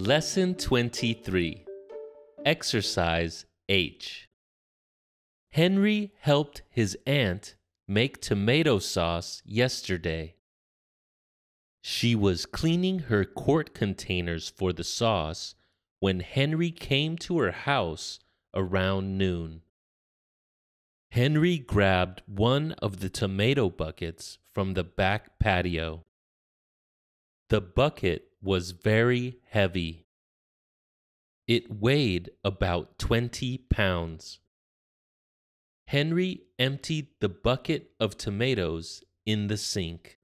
Lesson 23 Exercise H Henry helped his aunt make tomato sauce yesterday. She was cleaning her quart containers for the sauce when Henry came to her house around noon. Henry grabbed one of the tomato buckets from the back patio. The bucket was very heavy. It weighed about 20 pounds. Henry emptied the bucket of tomatoes in the sink.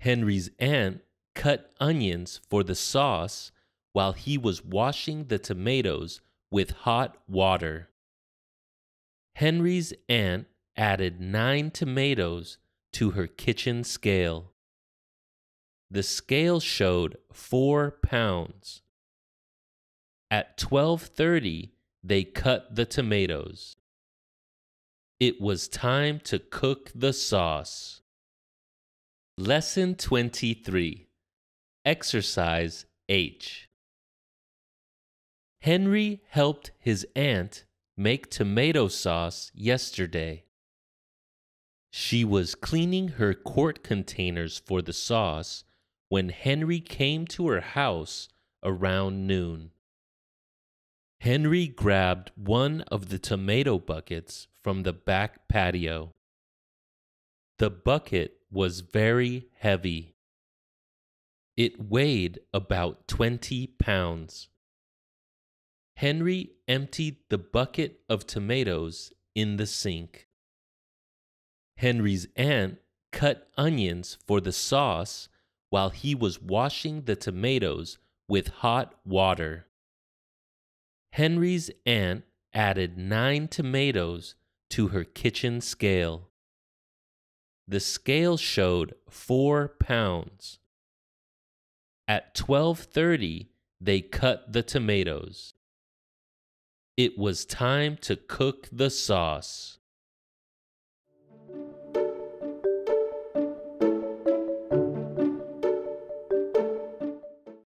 Henry's aunt cut onions for the sauce while he was washing the tomatoes with hot water. Henry's aunt added nine tomatoes to her kitchen scale the scale showed 4 pounds. At 12:30, they cut the tomatoes. It was time to cook the sauce. Lesson 23. Exercise H. Henry helped his aunt make tomato sauce yesterday. She was cleaning her quart containers for the sauce when Henry came to her house around noon. Henry grabbed one of the tomato buckets from the back patio. The bucket was very heavy. It weighed about 20 pounds. Henry emptied the bucket of tomatoes in the sink. Henry's aunt cut onions for the sauce while he was washing the tomatoes with hot water. Henry's aunt added nine tomatoes to her kitchen scale. The scale showed four pounds. At 12:30, they cut the tomatoes. It was time to cook the sauce.